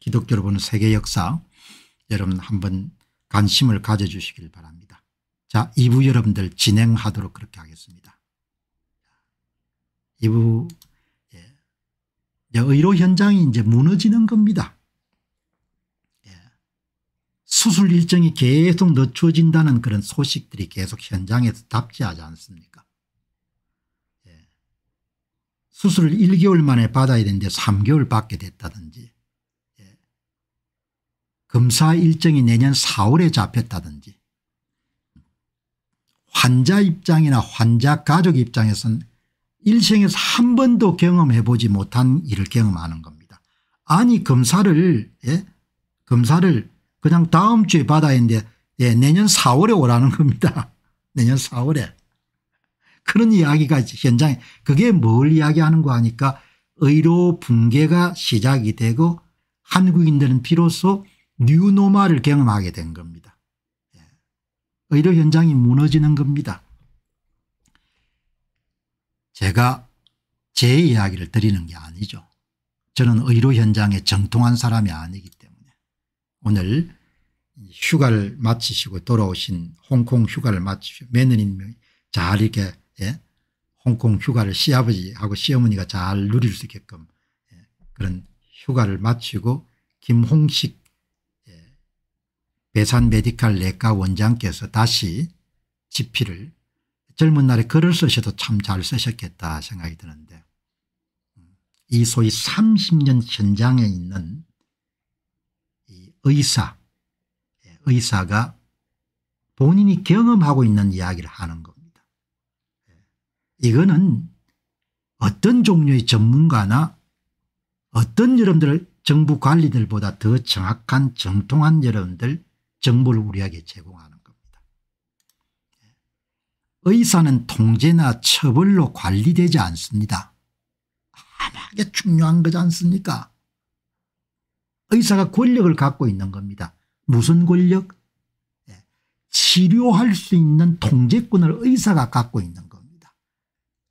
기독교로 보는 세계 역사 여러분 한번 관심을 가져주시길 바랍니다. 자 2부 여러분들 진행하도록 그렇게 하겠습니다. 2부 예. 의료 현장이 이제 무너지는 겁니다. 예. 수술 일정이 계속 늦춰진다는 그런 소식들이 계속 현장에서 답지하지 않습니까 예. 수술을 1개월 만에 받아야 되는데 3개월 받게 됐다든지 검사 일정이 내년 4월에 잡혔다든지 환자 입장이나 환자 가족 입장에서는 일생에서 한 번도 경험해 보지 못한 일을 경험하는 겁니다. 아니 검사를 예? 검사를 그냥 다음 주에 받아야 하는데 예, 내년 4월에 오라는 겁니다. 내년 4월에. 그런 이야기가 현장에 그게 뭘 이야기하는 거 하니까 의료 붕괴가 시작이 되고 한국인들은 비로소 뉴노마를 경험하게 된 겁니다. 예. 의료 현장이 무너지는 겁니다. 제가 제 이야기를 드리는 게 아니죠. 저는 의료 현장에 정통한 사람이 아니기 때문에 오늘 휴가를 마치시고 돌아오신 홍콩 휴가를 마치시고 며느님이잘 이렇게 예? 홍콩 휴가를 시아버지하고 시어머니가 잘 누릴 수 있게끔 예? 그런 휴가를 마치고 김홍식 배산 메디칼 내과 원장께서 다시 지피를 젊은 날에 글을 쓰셔도 참 잘 쓰셨겠다 생각이 드는데 이 소위 30년 현장에 있는 의사, 예, 의사가 본인이 경험하고 있는 이야기를 하는 겁니다. 예, 이거는 어떤 종류의 전문가나 어떤 여러분들 정부 관리들보다 더 정확한 정통한 여러분들 정보를 우리에게 제공하는 겁니다. 의사는 통제나 처벌로 관리되지 않습니다. 아무게 중요한 거지 않습니까? 의사가 권력을 갖고 있는 겁니다. 무슨 권력? 예, 치료할 수 있는 통제권을 의사가 갖고 있는 겁니다.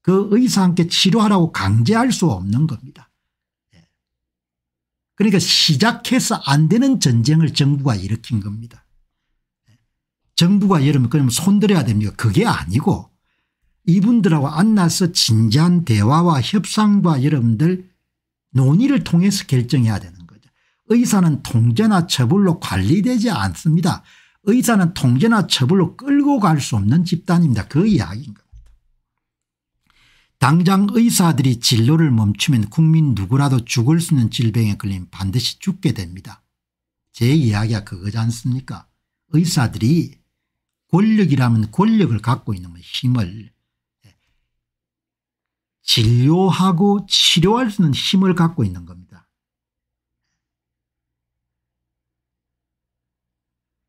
그 의사한테 치료하라고 강제할 수 없는 겁니다. 예, 그러니까 시작해서 안 되는 전쟁을 정부가 일으킨 겁니다. 정부가 여러분 그러면 손들어야 됩니까 그게 아니고 이분들하고 안나서 진지한 대화와 협상과 여러분들 논의를 통해서 결정해야 되는 거죠. 의사는 통제나 처벌로 관리되지 않습니다. 의사는 통제나 처벌로 끌고 갈 수 없는 집단입니다. 그 이야기인 겁니다. 당장 의사들이 진로를 멈추면 국민 누구라도 죽을 수 있는 질병에 걸리면 반드시 죽게 됩니다. 제 이야기가 그거지 않습니까 의사들이 권력이라면 권력을 갖고 있는 뭐 힘을 예, 진료하고 치료할 수 있는 힘을 갖고 있는 겁니다.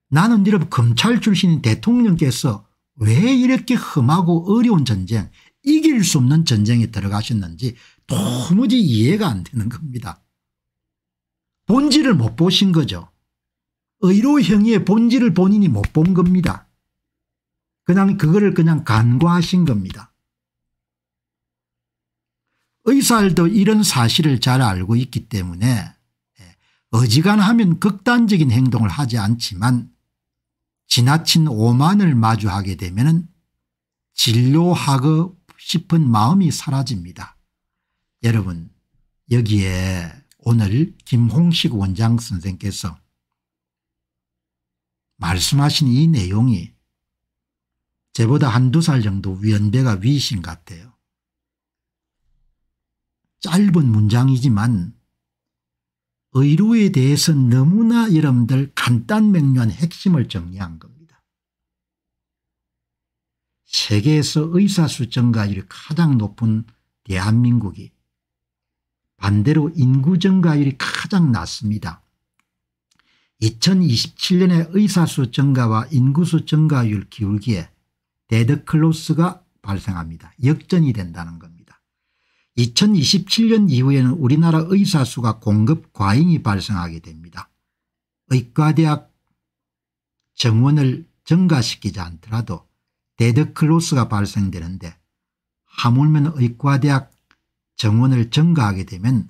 나는 여러 검찰 출신 대통령께서 왜 이렇게 험하고 어려운 전쟁 이길 수 없는 전쟁에 들어가셨는지 도무지 이해가 안 되는 겁니다. 본질을 못 보신 거죠. 의로 행의 본질을 본인이 못 본 겁니다. 그냥 그거를 그냥 간과하신 겁니다. 의사들도 이런 사실을 잘 알고 있기 때문에 예, 어지간하면 극단적인 행동을 하지 않지만 지나친 오만을 마주하게 되면 진료하고 싶은 마음이 사라집니다. 여러분 여기에 오늘 김홍식 원장 선생께서 말씀하신 이 내용이 제보다 한두 살 정도 위 연배가 위신 같아요. 짧은 문장이지만 의료에 대해서 너무나 여러분들 간단 명료한 핵심을 정리한 겁니다. 세계에서 의사수 증가율이 가장 높은 대한민국이 반대로 인구 증가율이 가장 낮습니다. 2 0 2 7년에 의사수 증가와 인구수 증가율 기울기에 데드클로스가 발생합니다. 역전이 된다는 겁니다. 2027년 이후에는 우리나라 의사 수가 공급 과잉이 발생하게 됩니다. 의과대학 정원을 증가시키지 않더라도 데드클로스가 발생되는데 하물며 의과대학 정원을 증가하게 되면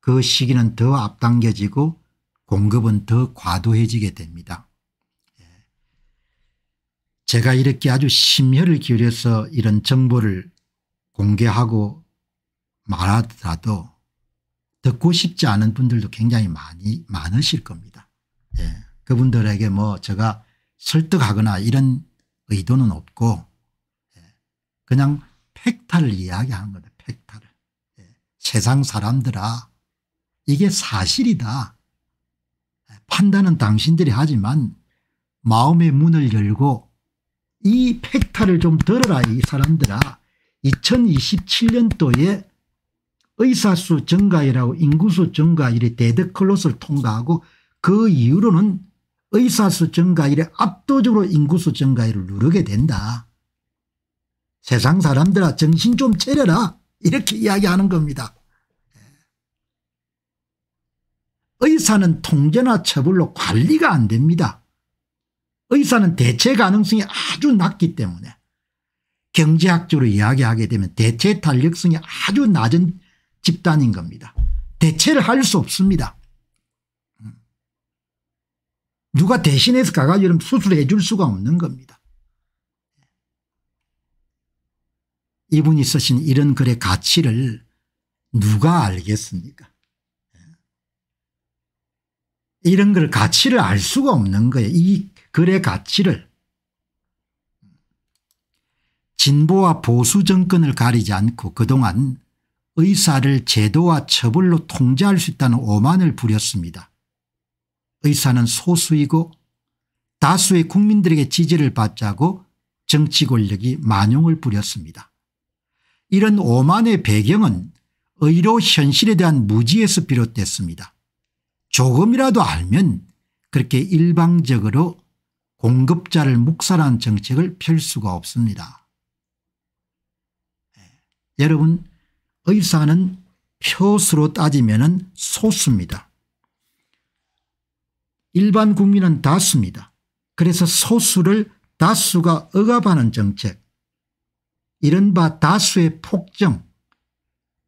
그 시기는 더 앞당겨지고 공급은 더 과도해지게 됩니다. 제가 이렇게 아주 심혈을 기울여서 이런 정보를 공개하고 말하더라도 듣고 싶지 않은 분들도 굉장히 많이 많으실 겁니다. 예. 그분들에게 뭐 제가 설득하거나 이런 의도는 없고 예. 그냥 팩타를 이야기하는 거다 팩타를. 예. 세상 사람들아 이게 사실이다. 판단은 당신들이 하지만 마음의 문을 열고 이 팩타를 좀 들어라 이 사람들아 2027년도에 의사수 증가율하고 인구수 증가율이 데드클로스를 통과하고 그 이후로는 의사수 증가율에 압도적으로 인구수 증가율을 누르게 된다. 세상 사람들아 정신 좀 차려라 이렇게 이야기하는 겁니다. 의사는 통제나 처벌로 관리가 안 됩니다. 의사는 대체 가능성이 아주 낮기 때문에 경제학적으로 이야기하게 되면 대체 탄력성이 아주 낮은 집단인 겁니다. 대체를 할 수 없습니다. 음. 누가 대신해서 가가지고 수술해 줄 수가 없는 겁니다. 이분이 쓰신 이런 글의 가치를 누가 알겠습니까 예. 이런 걸 가치를 알 수가 없는 거예요. 이 글의 가치를 진보와 보수 정권을 가리지 않고 그동안 의사를 제도와 처벌로 통제할 수 있다는 오만을 부렸습니다. 의사는 소수이고 다수의 국민들에게 지지를 받자고 정치 권력이 만용을 부렸습니다. 이런 오만의 배경은 의료 현실에 대한 무지에서 비롯됐습니다. 조금이라도 알면 그렇게 일방적으로 공급자를 묵살한 정책을 펼 수가 없습니다. 예. 여러분 의사는 표수로 따지면 소수입니다. 일반 국민은 다수입니다. 그래서 소수를 다수가 억압하는 정책 이른바 다수의 폭정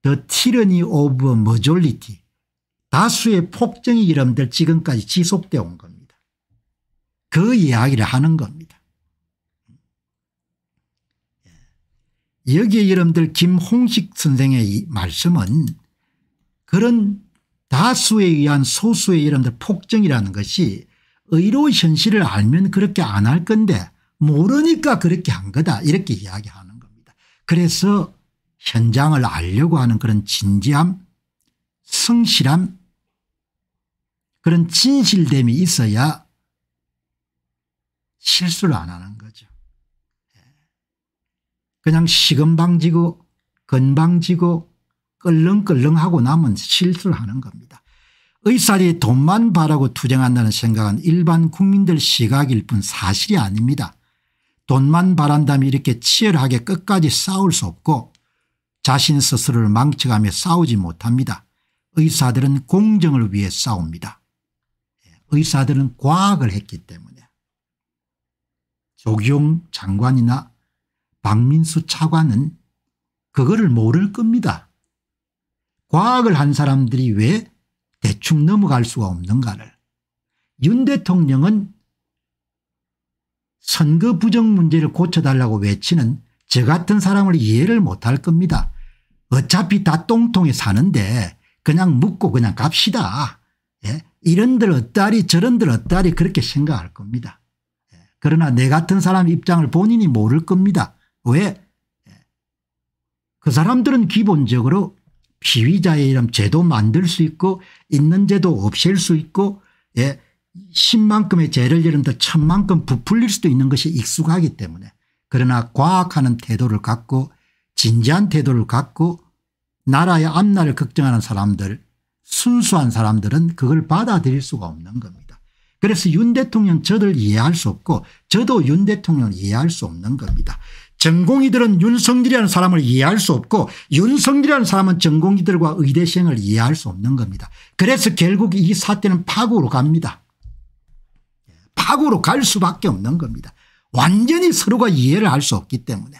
The tyranny of majority 다수의 폭정이 이름들 지금까지 지속되어 온 겁니다. 그 이야기를 하는 겁니다. 예. 여기에 여러분들 김홍식 선생의 말씀은 그런 다수에 의한 소수의 여러분들 폭정이라는 것이 의로 현실을 알면 그렇게 안 할 건데 모르니까 그렇게 한 거다 이렇게 이야기하는 겁니다. 그래서 현장을 알려고 하는 그런 진지함 성실함 그런 진실됨이 있어야 실수를 안 하는 거죠. 그냥 시금방지고 건방지고 끌렁끌렁하고 나면 실수를 하는 겁니다. 의사들이 돈만 바라고 투쟁한다는 생각은 일반 국민들 시각일 뿐 사실이 아닙니다. 돈만 바란다면 이렇게 치열하게 끝까지 싸울 수 없고 자신 스스로를 망쳐가며 싸우지 못합니다. 의사들은 공정을 위해 싸웁니다. 예, 의사들은 과학을 했기 때문에. 조기용 장관이나 박민수 차관은 그거를 모를 겁니다. 과학을 한 사람들이 왜 대충 넘어갈 수가 없는가를 윤 대통령은 선거 부정 문제를 고쳐달라고 외치는 저 같은 사람을 이해를 못할 겁니다. 어차피 다 똥통에 사는데 그냥 묻고 그냥 갑시다. 예? 이런들 어따리 저런들 어따리 그렇게 생각할 겁니다. 그러나 내 같은 사람 입장을 본인이 모를 겁니다. 왜? 그 사람들은 기본적으로 피의자의 이름 제도 만들 수 있고 있는 제도 없앨 수 있고 예, 10만큼의 죄를 예를 들어 천만큼 부풀릴 수도 있는 것이 익숙하기 때문에 그러나 과학하는 태도를 갖고 진지한 태도를 갖고 나라의 앞날을 걱정하는 사람들 순수한 사람들은 그걸 받아들일 수가 없는 겁니다. 그래서 윤 대통령 저들 이해할 수 없고 저도 윤 대통령을 이해할 수 없는 겁니다. 전공이들은 윤석열이라는 사람을 이해할 수 없고 윤석열이라는 사람은 전공이들과 의대생을 이해할 수 없는 겁니다. 그래서 결국 이 사태는 파국로 갑니다. 예, 파국로갈 수밖에 없는 겁니다. 완전히 서로가 이해를 할 수 없기 때문에.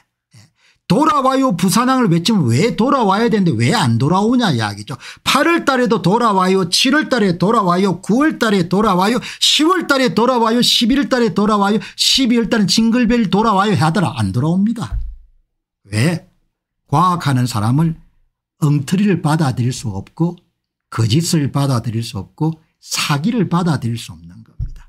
돌아와요 부산항을 외치면 왜 돌아와야 되는데 왜 안 돌아오냐 이야기죠. 8월 달에도 돌아와요 7월 달에 돌아와요 9월 달에 돌아와요 10월 달에 돌아와요 11월 달에 돌아와요 12월 달은 징글벨 돌아와요 하더라 안 돌아옵니다. 왜? 과학하는 사람을 엉터리를 받아들일 수 없고 거짓을 받아들일 수 없고 사기를 받아들일 수 없는 겁니다.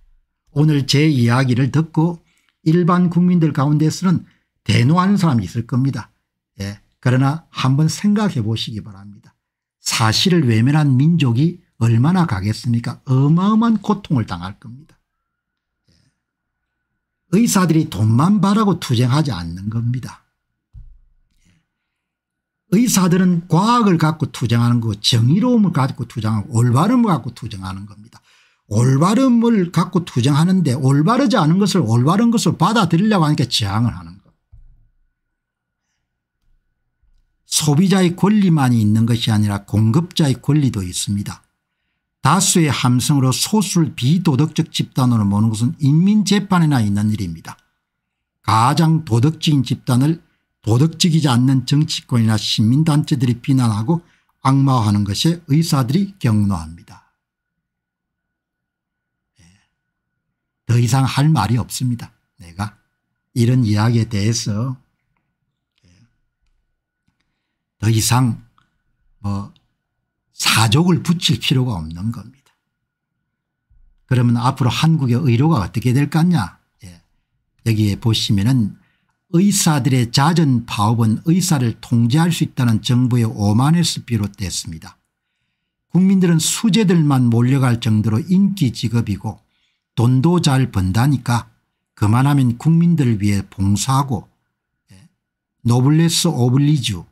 오늘 제 이야기를 듣고 일반 국민들 가운데서는 대노하는 사람이 있을 겁니다. 예. 그러나 한번 생각해 보시기 바랍니다. 사실을 외면한 민족이 얼마나 가겠습니까 어마어마한 고통을 당할 겁니다. 예. 의사들이 돈만 바라고 투쟁하지 않는 겁니다. 예, 의사들은 과학을 갖고 투쟁하는 거 정의로움을 갖고 투쟁하고 올바름을 갖고 투쟁하는 겁니다. 올바름을 갖고 투쟁하는데 올바르지 않은 것을 올바른 것을 받아들이려고 하니까 저항을 하는 겁니다. 소비자의 권리만이 있는 것이 아니라 공급자의 권리도 있습니다. 다수의 함성으로 소수를 비도덕적 집단으로 모는 것은 인민재판에나 있는 일입니다. 가장 도덕적인 집단을 도덕적이지 않는 정치권이나 시민단체들이 비난하고 악마화하는 것에 의사들이 경로합니다. 예. 더 이상 할 말이 없습니다. 내가 이런 이야기에 대해서 더 이상 뭐 사족을 붙일 필요가 없는 겁니다. 그러면 앞으로 한국의 의료가 어떻게 될 것냐 예. 여기에 보시면은 의사들의 잦은 파업은 의사를 통제할 수 있다는 정부의 오만에서 비롯됐습니다. 국민들은 수재들만 몰려갈 정도로 인기 직업이고 돈도 잘 번다니까 그만하면 국민들을 위해 봉사하고 예. 노블레스 오블리주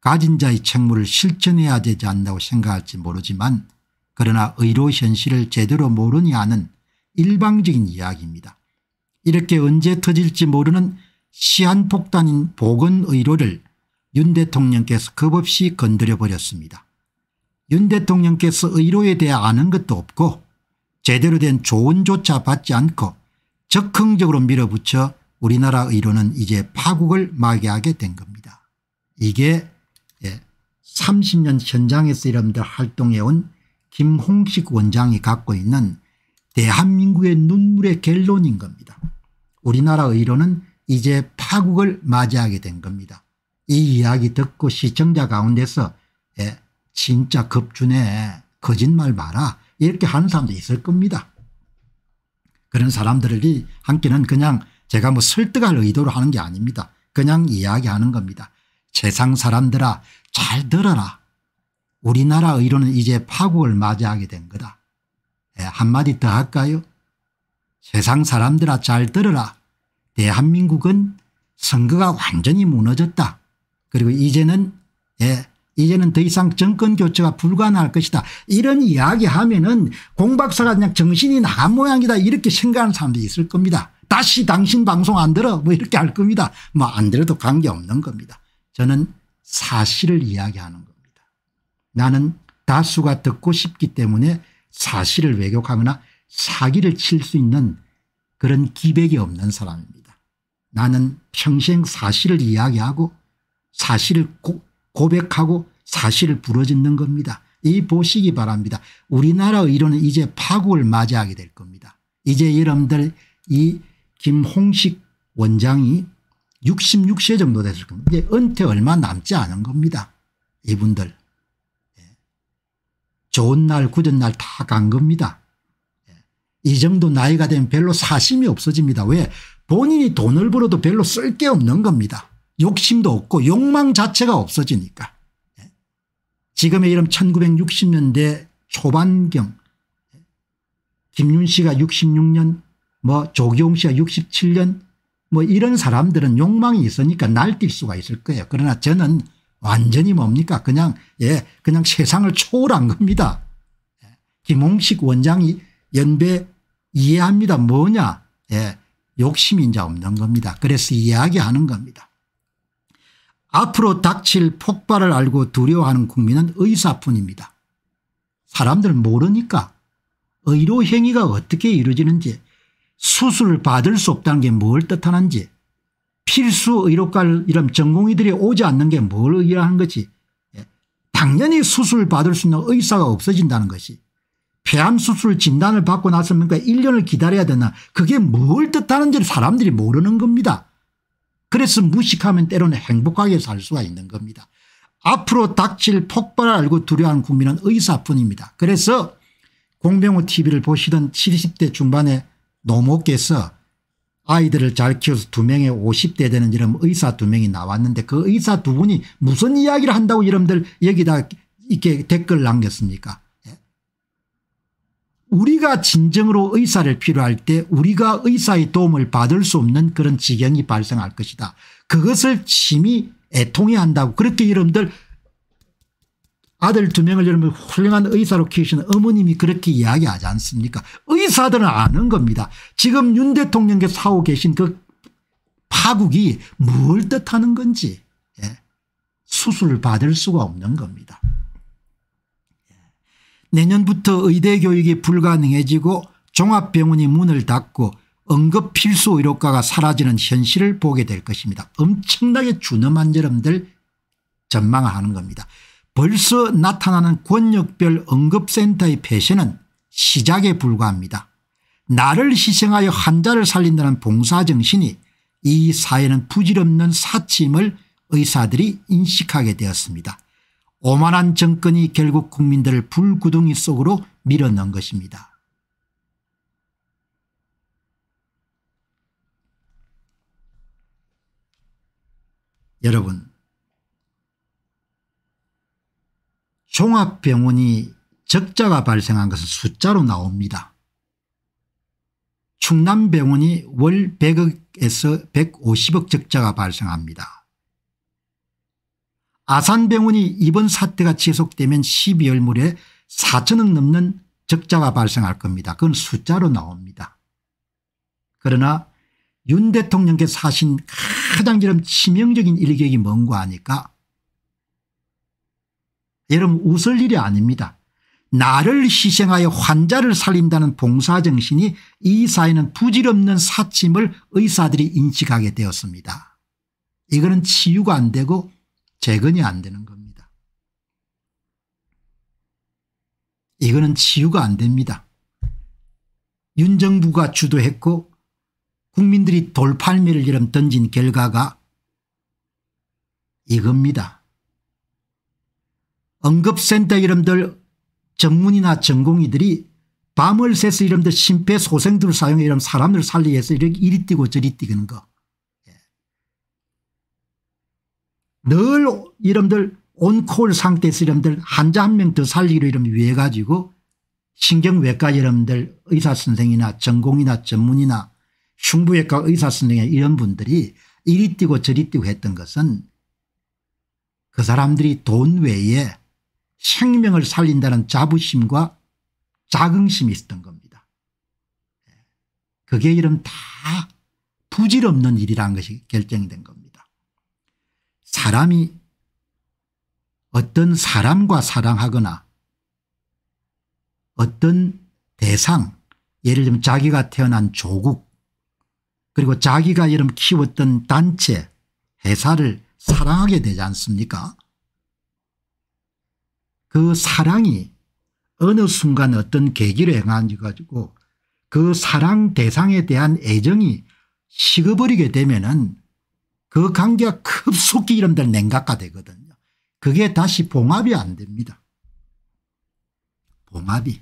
가진 자의 책무를 실천해야 되지 않다고 생각할지 모르지만 그러나 의료 현실을 제대로 모르냐 하는 일방적인 이야기입니다. 이렇게 언제 터질지 모르는 시한폭탄인 보건의료를 윤 대통령께서 겁없이 건드려버렸습니다. 윤 대통령께서 의료에 대해 아는 것도 없고 제대로 된 조언조차 받지 않고 적흥적으로 밀어붙여 우리나라 의료는 이제 파국을 맞이하게 된 겁니다. 이게 30년 현장에서 여러분들 활동해온 김홍식 원장이 갖고 있는 대한민국의 눈물의 결론인 겁니다. 우리나라 의료는 이제 파국을 맞이하게 된 겁니다. 이 이야기 듣고 시청자 가운데서 예, 진짜 급주네 거짓말 마라 이렇게 하는 사람도 있을 겁니다. 그런 사람들이 함께는 그냥 제가 뭐 설득할 의도로 하는 게 아닙니다. 그냥 이야기하는 겁니다. 세상 사람들아 잘 들어라. 우리나라 의료는 이제 파국을 맞이하게 된 거다. 네, 한마디 더 할까요? 세상 사람들아 잘 들어라. 대한민국은 선거가 완전히 무너졌다. 그리고 이제는 예, 이제는 더 이상 정권 교체가 불가능할 것이다. 이런 이야기하면 은 공박사가 그냥 정신이 나간 모양이다 이렇게 생각하는 사람도 있을 겁니다. 다시 당신 방송 안 들어 뭐 이렇게 할 겁니다. 뭐 안 들어도 관계없는 겁니다. 저는 사실을 이야기하는 겁니다. 나는 다수가 듣고 싶기 때문에 사실을 왜곡하거나 사기를 칠 수 있는 그런 기백이 없는 사람입니다. 나는 평생 사실을 이야기하고 사실을 고, 고백하고 사실을 부러짓는 겁니다. 이 보시기 바랍니다. 우리나라 의료는 이제 파국을 맞이하게 될 겁니다. 이제 여러분들 이 김홍식 원장이 66세 정도 됐을 겁니다. 이제 은퇴 얼마 남지 않은 겁니다. 이분들. 예. 좋은 날 굳은 날 다 간 겁니다. 예. 이 정도 나이가 되면 별로 사심이 없어집니다. 왜 본인이 돈을 벌어도 별로 쓸 게 없는 겁니다. 욕심도 없고 욕망 자체가 없어지니까. 예. 지금의 이름 1960년대 초반경 김윤 씨가 66년 뭐 조기용 씨가 67년 뭐 이런 사람들은 욕망이 있으니까 날뛸 수가 있을 거예요. 그러나 저는 완전히 뭡니까 그냥 예 그냥 세상을 초월한 겁니다. 예, 김홍식 원장이 연배 이해합니다. 뭐냐 예 욕심이 이제 없는 겁니다. 그래서 이야기하는 겁니다. 앞으로 닥칠 폭발을 알고 두려워하는 국민은 의사뿐입니다. 사람들 모르니까 의료 행위가 어떻게 이루어지는지 수술을 받을 수 없다는 게 뭘 뜻하는지 필수 의료과를 이런 전공의들이 오지 않는 게 뭘 의미하는 것이 예. 당연히 수술 을 받을 수 있는 의사가 없어진다는 것이 폐암 수술 진단을 받고 나서면 1년을 기다려야 되나 그게 뭘 뜻하는지를 사람들이 모르는 겁니다. 그래서 무식하면 때로는 행복하게 살 수가 있는 겁니다. 앞으로 닥칠 폭발을 알고 두려워하는 국민은 의사뿐입니다. 그래서 공병호 tv를 보시던 70대 중반에 노모께서 아이들을 잘 키워서 두 명에 50대 되는 이런 의사 두 명이 나왔는데 그 의사 두 분이 무슨 이야기를 한다고 여러분들 여기다 이렇게 댓글 남겼습니까 예? 우리가 진정으로 의사를 필요할 때 우리가 의사의 도움을 받을 수 없는 그런 지경이 발생할 것이다. 그것을 심히 애통해 한다고 그렇게 여러분들 아들 두 명을 여러분 훌륭한 의사로 키우시는 어머님이 그렇게 이야기하지 않습니까 의사들은 아는 겁니다. 지금 윤 대통령께서 하고 계신 그 파국이 뭘 뜻하는 건지 예. 수술을 받을 수가 없는 겁니다. 예. 내년부터 의대 교육이 불가능해지고 종합병원이 문을 닫고 응급 필수 의료과가 사라지는 현실을 보게 될 것입니다. 엄청나게 준엄한 여러분들 전망하는 겁니다. 벌써 나타나는 권력별 응급센터의 폐쇄는 시작에 불과합니다. 나를 희생하여 환자를 살린다는 봉사정신이 이 사회는 부질없는 사치임을 의사들이 인식하게 되었습니다. 오만한 정권이 결국 국민들을 불구덩이 속으로 밀어넣은 것입니다. 여러분 종합병원이 적자가 발생한 것은 숫자로 나옵니다. 충남병원이 월 100억에서 150억 적자가 발생합니다. 아산병원이 이번 사태가 지속되면 12월 물에 4천억 넘는 적자가 발생할 겁니다. 그건 숫자로 나옵니다. 그러나 윤 대통령께서 사신 가장 지금 치명적인 일격이 뭔고 하니까 여러분 웃을 일이 아닙니다. 나를 희생하여 환자를 살린다는 봉사정신이 이 사회는 부질없는 사침을 의사들이 인식하게 되었습니다. 이거는 치유가 안 되고 재건이 안 되는 겁니다. 이거는 치유가 안 됩니다. 윤정부가 주도했고 국민들이 돌팔미를 이름 던진 결과가 이겁니다. 응급센터 이름들 전문이나 전공의들이 밤을 새서 이름들 심폐소생술 사용해 이런 사람들 을 살리기 위해서 이렇게 이리 뛰고 저리 뛰는 거. 예. 늘 이름들 온콜 상태에서 이름들 환자 한 명 더 살리기로 이름 위해 가지고 신경외과 이름들 의사선생이나 전공이나 전문이나 흉부외과 의사선생이 이런 분들이 이리 뛰고 저리 뛰고 했던 것은 그 사람들이 돈 외에 생명을 살린다는 자부심과 자긍심이 있었던 겁니다. 그게 이름 다 부질없는 일이라는 것이 결정된 겁니다. 사람이 어떤 사람과 사랑하거나 어떤 대상 예를 들면 자기가 태어난 조국 그리고 자기가 이름 키웠던 단체 회사를 사랑하게 되지 않습니까 그 사랑이 어느 순간 어떤 계기를 행한지 가지고 그 사랑 대상에 대한 애정이 식어버리게 되면은 그 관계가 급속히 이름들 냉각화 되거든요. 그게 다시 봉합이 안 됩니다. 봉합이.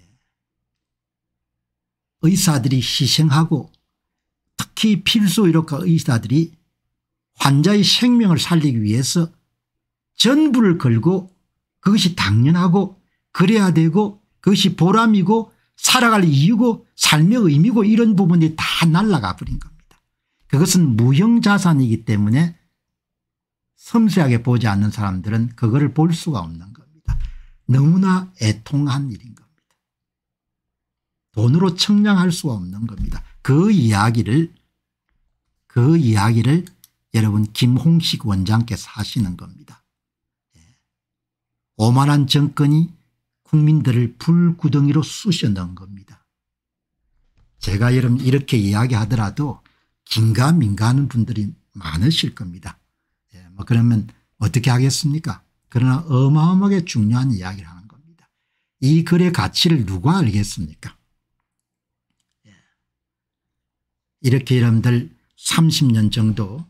예. 의사들이 희생하고 특히 필수 의료과 의사들이 환자의 생명을 살리기 위해서 전부를 걸고 그것이 당연하고 그래야 되고 그것이 보람이고 살아갈 이유고 삶의 의미고 이런 부분이 다 날아가 버린 겁니다. 그것은 무형자산이기 때문에 섬세하게 보지 않는 사람들은 그거를 볼 수가 없는 겁니다. 너무나 애통한 일인 겁니다. 돈으로 청량할 수가 없는 겁니다. 그 이야기를 그 이야기를 여러분 김홍식 원장께서 하시는 겁니다. 오만한 정권이 국민들을 불구덩이로 쑤셔넣은 겁니다. 제가 여러분 이렇게 이야기하더라도 긴가민가 하는 분들이 많으실 겁니다. 예, 뭐 그러면 어떻게 하겠습니까 그러나 어마어마하게 중요한 이야기를 하는 겁니다. 이 글의 가치를 누가 알겠습니까 예. 이렇게 여러분들 30년 정도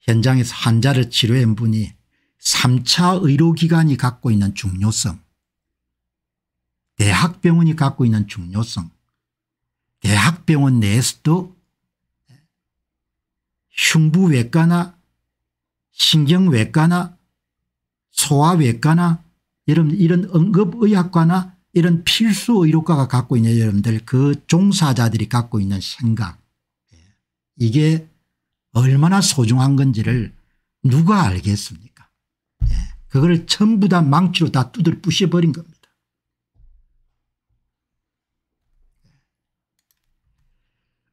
현장에서 환자를 치료한 분이 3차 의료기관이 갖고 있는 중요성, 대학병원이 갖고 있는 중요성, 대학병원 내에서도 흉부외과나 신경외과나 소아외과나 여러분 이런 응급의학과나 이런 필수의료과가 갖고 있는 여러분들 그 종사자들이 갖고 있는 생각 이게 얼마나 소중한 건지를 누가 알겠습니까 그걸 전부 다 망치로 다 두들 부셔버린 겁니다.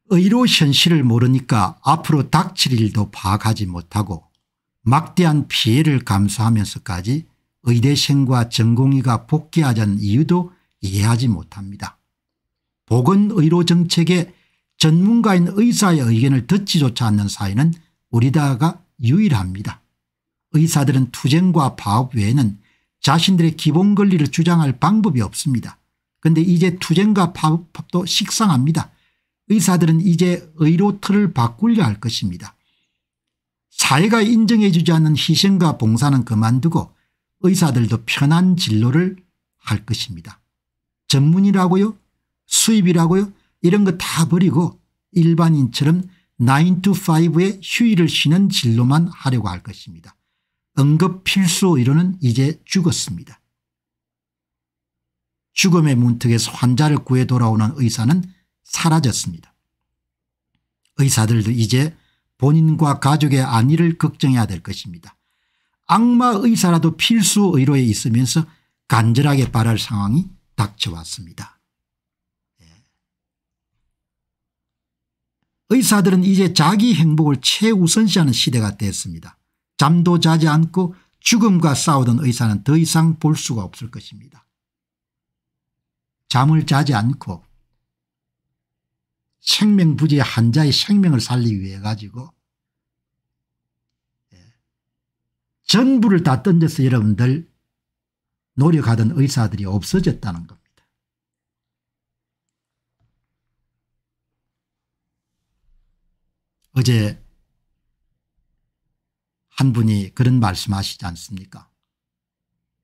의로 현실을 모르니까 앞으로 닥칠 일도 파악하지 못하고 막대한 피해를 감수하면서까지 의대생과 전공의가 복귀하자는 이유도 이해하지 못합니다. 보건의료 정책에 전문가인 의사의 의견을 듣지조차 않는 사회는 우리다가 유일합니다. 의사들은 투쟁과 파업 외에는 자신들의 기본 권리를 주장할 방법이 없습니다. 그런데 이제 투쟁과 파업도 식상합니다. 의사들은 이제 의료 틀을 바꾸려 할 것입니다. 사회가 인정해 주지 않는 희생과 봉사는 그만두고 의사들도 편한 진로를 할 것입니다. 전문이라고요 수입이라고요 이런 거 다 버리고 일반인처럼 9 to 5의 휴일을 쉬는 진로만 하려고 할 것입니다. 응급필수 의료는 이제 죽었습니다. 죽음의 문턱에서 환자를 구해 돌아오는 의사는 사라졌습니다. 의사들도 이제 본인과 가족의 안위를 걱정해야 될 것입니다. 악마 의사라도 필수 의료에 있으면서 간절하게 바랄 상황이 닥쳐왔습니다. 예. 의사들은 이제 자기 행복을 최우선시하는 시대가 됐습니다. 잠도 자지 않고 죽음과 싸우던 의사는 더 이상 볼 수가 없을 것입니다. 잠을 자지 않고 생명부지의 환자의 생명을 살리기 위해 가지고 예, 전부를 다 던져서 여러분들 노력하던 의사들이 없어졌다는 겁니다. 어제 한 분이 그런 말씀하시지 않습니까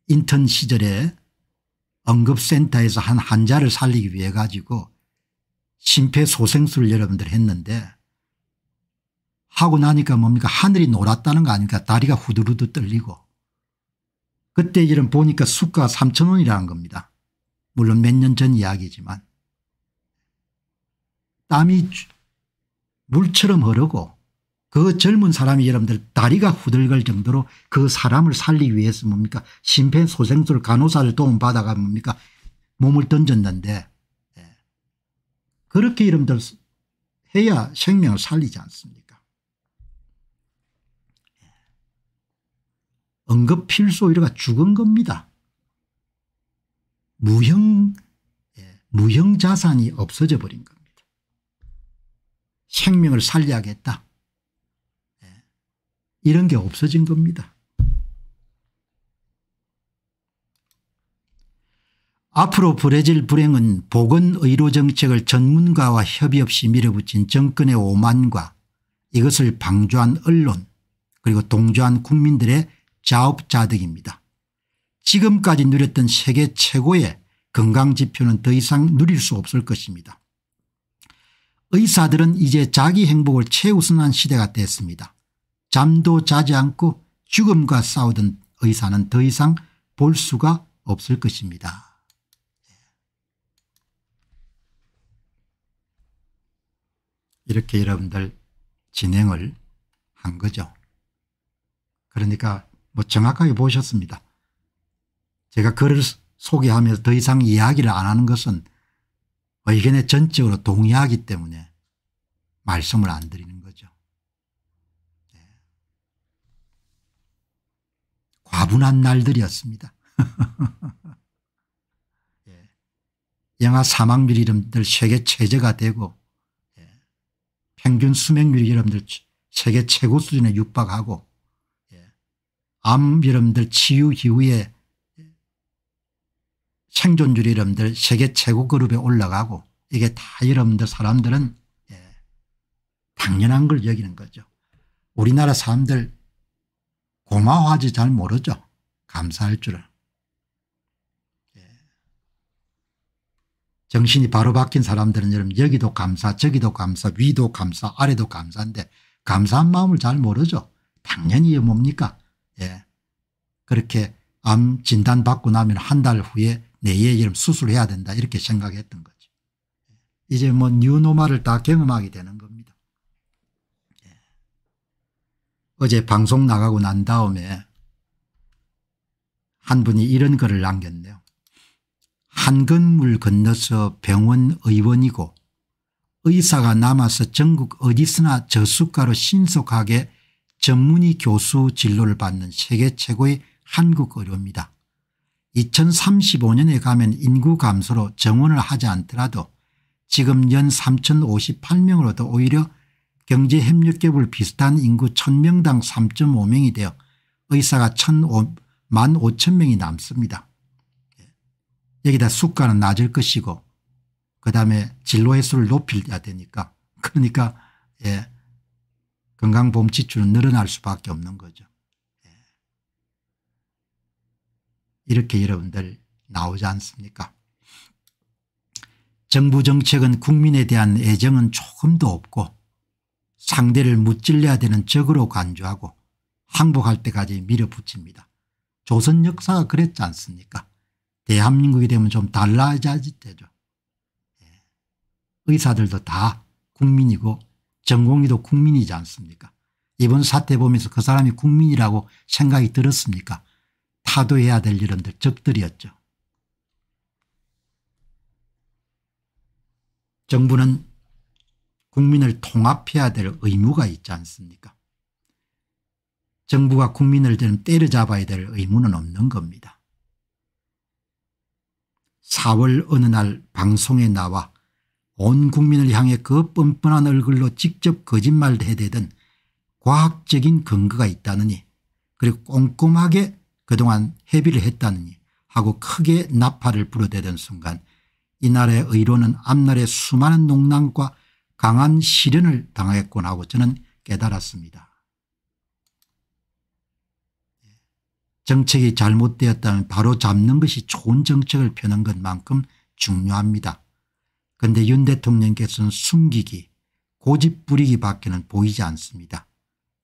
인턴 시절에 응급센터에서 한 환자를 살리기 위해 가지고 심폐소생술 여러분들 했는데 하고 나니까 뭡니까 하늘이 놀았다는거 아닙니까 다리가 후두루두 떨리고 그때 이런 보니까 수가 3천 원이라는 겁니다. 물론 몇 년 전 이야기지만 땀이 물처럼 흐르고 그 젊은 사람이 여러분들 다리가 후들갈 정도로 그 사람을 살리기 위해서 뭡니까 심폐소생술 간호사를 도움받아가 뭡니까 몸을 던졌는데 예. 그렇게 여러분들 해야 생명을 살리지 않습니까 응급필소 예. 이러가 죽은 겁니다. 무형 예, 무형 자산이 없어져 버린 겁니다. 생명을 살려야겠다. 이런 게 없어진 겁니다. 앞으로 브레질 불행은 보건 의료 정책을 전문가와 협의 없이 밀어붙인 정권의 오만과 이것을 방조한 언론 그리고 동조한 국민들의 자업자득입니다. 지금까지 누렸던 세계 최고의 건강지표는 더 이상 누릴 수 없을 것입니다. 의사들은 이제 자기 행복을 최우선한 시대가 됐습니다. 잠도 자지 않고 죽음과 싸우던 의사는 더 이상 볼 수가 없을 것입니다. 이렇게 여러분들 진행을 한 거죠. 그러니까 뭐 정확하게 보셨습니다. 제가 글을 소개하면서 더 이상 이야기를 안 하는 것은 의견에 전적으로 동의하기 때문에 말씀을 안 드리는 거죠. 과분한 날들이었습니다. 예. 영하 사망률이 여들 세계 최저가 되고 예. 평균 수명률이 여들 세계 최고 수준에 육박하고 예. 암여러들 치유 이후에 생존율이 여들 세계 최고 그룹에 올라가고 이게 다 여러분들 사람들은 당연한 걸 여기는 거죠. 우리나라 사람들 고마워하지 잘 모르죠. 감사할 줄을. 예. 정신이 바로 바뀐 사람들은 여러분 여기도 감사 저기도 감사 위도 감사 아래도 감사인데 감사한 마음을 잘 모르죠. 당연히 뭡니까 예. 그렇게 암 진단받고 나면 한 달 후에 내에 이름 수술해야 된다 이렇게 생각했던 거죠. 이제 뭐 뉴노마를 다 경험하게 되는 겁니다. 어제 방송 나가고 난 다음에 한 분이 이런 글을 남겼네요. 한 건물 건너서 병원 의원이고 의사가 남아서 전국 어디서나 저수가로 신속하게 전문의 교수 진로를 받는 세계 최고의 한국 의료입니다. 2035년에 가면 인구 감소로 정원을 하지 않더라도 지금 연 3058명으로도 오히려 경제협력개발 비슷한 인구 1000명당 3.5명이 되어 의사가 1,500, 5 0명이 남습니다. 예. 여기다 수가는 낮을 것이고 그다음에 진로 횟수를 높여야 되니까 그러니까 예, 건강보험 지출은 늘어날 수밖에 없는 거죠. 예. 이렇게 여러분들 나오지 않습니까 정부 정책은 국민에 대한 애정은 조금도 없고 상대를 무찔려야 되는 적으로 간주하고 항복할 때까지 밀어붙입니다. 조선 역사가 그랬지 않습니까 대한민국이 되면 좀 달라져야지 되죠. 예. 의사들도 다 국민이고 전공의도 국민이지 않습니까 이번 사태 보면서 그 사람이 국민이라고 생각이 들었습니까 타도해야 될 이런 적들이었죠. 정부는 국민을 통합해야 될 의무가 있지 않습니까 정부가 국민을 때려잡아야 될 의무는 없는 겁니다. 4월 어느 날 방송에 나와 온 국민을 향해 그 뻔뻔한 얼굴로 직접 거짓말을 해대던 과학적인 근거가 있다느니 그리고 꼼꼼하게 그동안 회비를 했다느니 하고 크게 나팔을 불어대던 순간 이날의 의로는 앞날의 수많은 농락과 강한 시련을 당하겠구나 하고 저는 깨달았습니다. 정책이 잘못되었다면 바로 잡는 것이 좋은 정책을 펴는 것만큼 중요합니다. 그런데 윤 대통령께서는 숨기기 고집 부리기 밖에는 보이지 않습니다.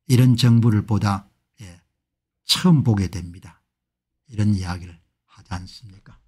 이런 정부를 보다 예, 처음 보게 됩니다. 이런 이야기를 하지 않습니까